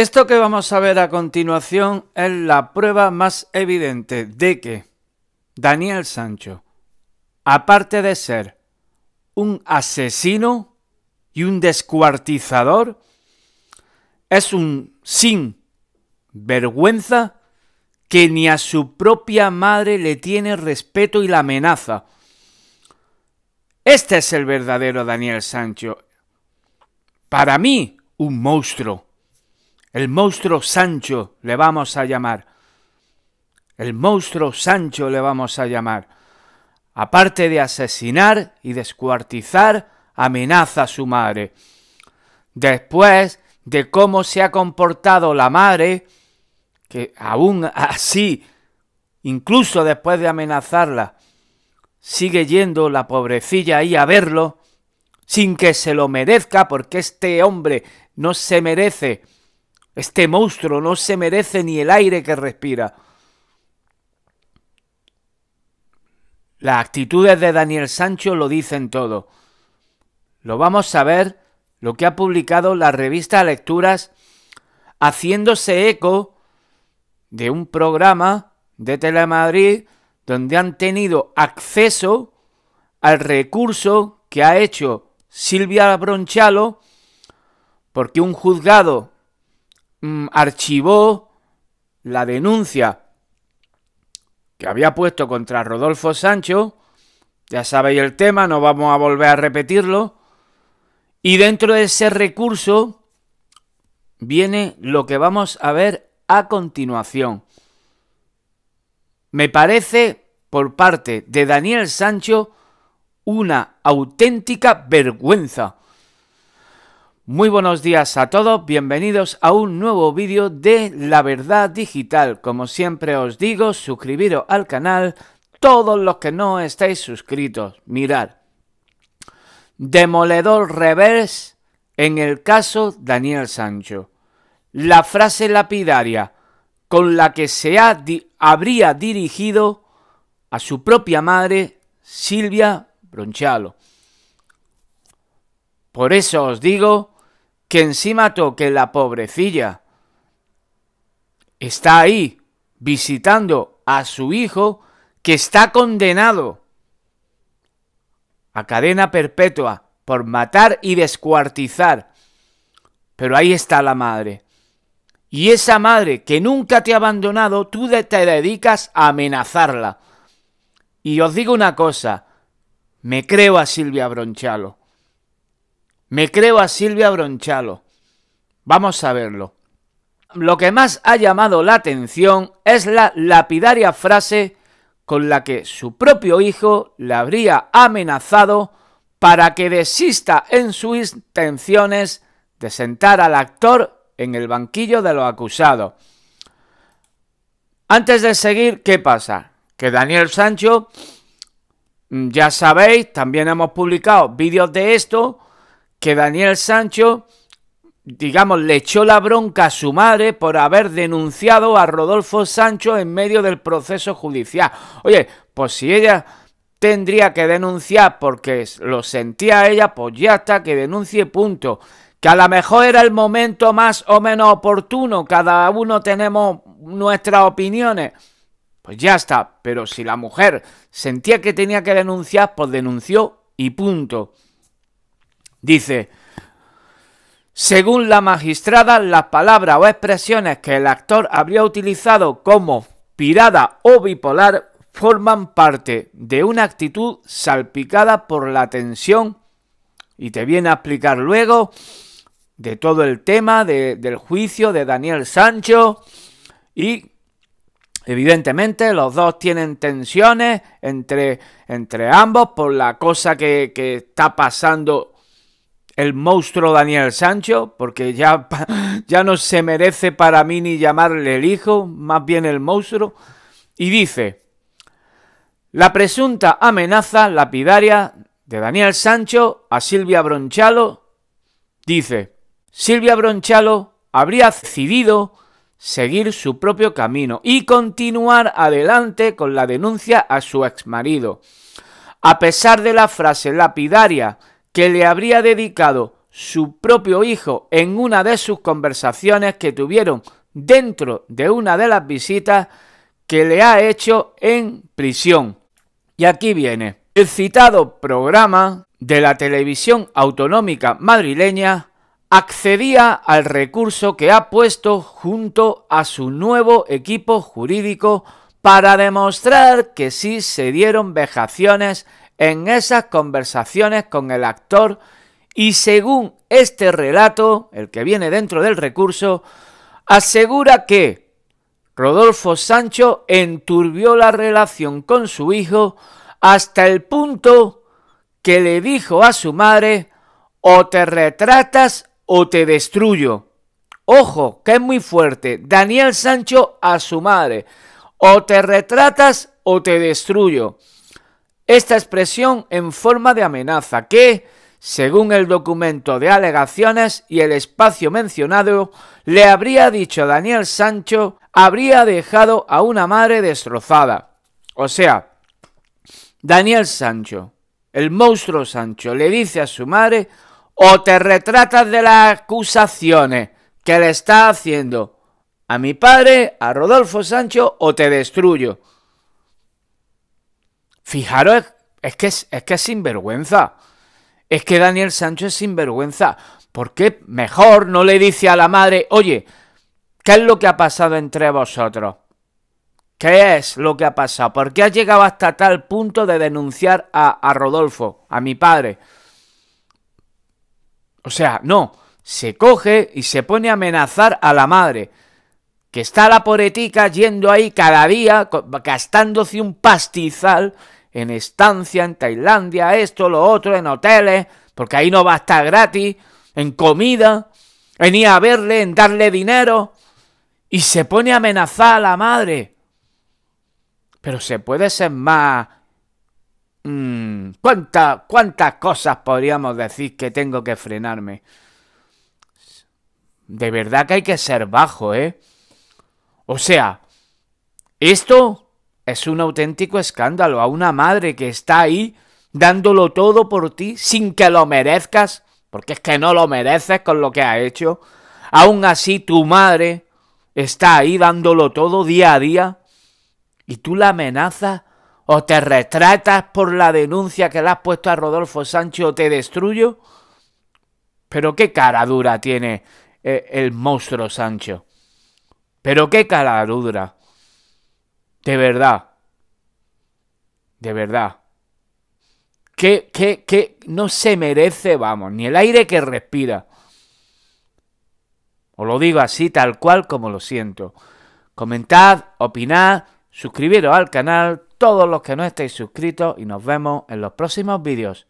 Esto que vamos a ver a continuación es la prueba más evidente de que Daniel Sancho, aparte de ser un asesino y un descuartizador, es un sin vergüenza que ni a su propia madre le tiene respeto y la amenaza. Este es el verdadero Daniel Sancho. Para mí, un monstruo. El monstruo Sancho le vamos a llamar. El monstruo Sancho le vamos a llamar. Aparte de asesinar y descuartizar, amenaza a su madre. Después de cómo se ha comportado la madre, que aún así, incluso después de amenazarla, sigue yendo la pobrecilla ahí a verlo, sin que se lo merezca, porque este hombre no se merece este monstruo no se merece ni el aire que respira. Las actitudes de Daniel Sancho lo dicen todo. Lo vamos a ver lo que ha publicado la revista Lecturas haciéndose eco de un programa de Telemadrid donde han tenido acceso al recurso que ha hecho Silvia Bronchalo porque un juzgado Mm, archivó la denuncia que había puesto contra Rodolfo Sancho, ya sabéis el tema, no vamos a volver a repetirlo, y dentro de ese recurso viene lo que vamos a ver a continuación. Me parece, por parte de Daniel Sancho, una auténtica vergüenza. Muy buenos días a todos, bienvenidos a un nuevo vídeo de La Verdad Digital. Como siempre os digo, suscribiros al canal, todos los que no estáis suscritos, mirad. Demoledor reverse en el caso Daniel Sancho. La frase lapidaria con la que se habría dirigido a su propia madre, Silvia Bronchalo. Por eso os digo que encima toque la pobrecilla. Está ahí visitando a su hijo que está condenado a cadena perpetua por matar y descuartizar. Pero ahí está la madre. Y esa madre que nunca te ha abandonado, tú te dedicas a amenazarla. Y os digo una cosa, me creo a Silvia Bronchalo. Me creo a Silvia Bronchalo. Vamos a verlo. Lo que más ha llamado la atención es la lapidaria frase con la que su propio hijo le habría amenazado para que desista en sus intenciones de sentar al actor en el banquillo de los acusados. Antes de seguir, ¿qué pasa? Que Daniel Sancho, mm, ya sabéis, también hemos publicado vídeos de esto, que Daniel Sancho, digamos, le echó la bronca a su madre por haber denunciado a Rodolfo Sancho en medio del proceso judicial. Oye, pues si ella tendría que denunciar porque lo sentía ella, pues ya está, que denuncie punto. Que a lo mejor era el momento más o menos oportuno, cada uno tenemos nuestras opiniones. Pues ya está, pero si la mujer sentía que tenía que denunciar, pues denunció y punto. Dice, según la magistrada, las palabras o expresiones que el actor habría utilizado como pirada o bipolar forman parte de una actitud salpicada por la tensión y te viene a explicar luego de todo el tema del juicio de Daniel Sancho y evidentemente los dos tienen tensiones entre, entre ambos por la cosa que, que está pasando el monstruo Daniel Sancho, porque ya, ya no se merece para mí ni llamarle el hijo, más bien el monstruo, y dice, la presunta amenaza lapidaria de Daniel Sancho a Silvia Bronchalo, dice, Silvia Bronchalo habría decidido seguir su propio camino y continuar adelante con la denuncia a su marido. A pesar de la frase lapidaria que le habría dedicado su propio hijo en una de sus conversaciones que tuvieron dentro de una de las visitas que le ha hecho en prisión. Y aquí viene. El citado programa de la televisión autonómica madrileña accedía al recurso que ha puesto junto a su nuevo equipo jurídico para demostrar que sí se dieron vejaciones en esas conversaciones con el actor y según este relato, el que viene dentro del recurso, asegura que Rodolfo Sancho enturbió la relación con su hijo hasta el punto que le dijo a su madre o te retratas o te destruyo. Ojo, que es muy fuerte. Daniel Sancho a su madre. O te retratas o te destruyo esta expresión en forma de amenaza que, según el documento de alegaciones y el espacio mencionado, le habría dicho Daniel Sancho habría dejado a una madre destrozada. O sea, Daniel Sancho, el monstruo Sancho, le dice a su madre o te retratas de las acusaciones que le está haciendo a mi padre, a Rodolfo Sancho, o te destruyo. Fijaros, es que es, que sinvergüenza. Es que Daniel Sancho es sinvergüenza. ¿Por qué mejor no le dice a la madre, oye, ¿qué es lo que ha pasado entre vosotros? ¿Qué es lo que ha pasado? ¿Por qué has llegado hasta tal punto de denunciar a, Rodolfo, a mi padre? O sea, no, se coge y se pone a amenazar a la madre, que está la poretica yendo ahí cada día, gastándose un pastizal en estancia en Tailandia, esto, lo otro, en hoteles, porque ahí no va a estar gratis, en comida, en ir a verle, en darle dinero, y se pone a amenazar a la madre. Pero se puede ser más... Mm, ¿cuánta, ¿Cuántas cosas podríamos decir que tengo que frenarme? De verdad que hay que ser bajo, ¿eh? O sea, esto es un auténtico escándalo a una madre que está ahí dándolo todo por ti sin que lo merezcas, porque es que no lo mereces con lo que ha hecho. Aún así tu madre está ahí dándolo todo día a día y tú la amenazas o te retratas por la denuncia que le has puesto a Rodolfo Sancho o te destruyo. Pero qué cara dura tiene eh, el monstruo Sancho. Pero qué cara dura. De verdad. De verdad. Que, no se merece, vamos, ni el aire que respira. Os lo digo así, tal cual como lo siento. Comentad, opinad, suscribiros al canal, todos los que no estéis suscritos y nos vemos en los próximos vídeos.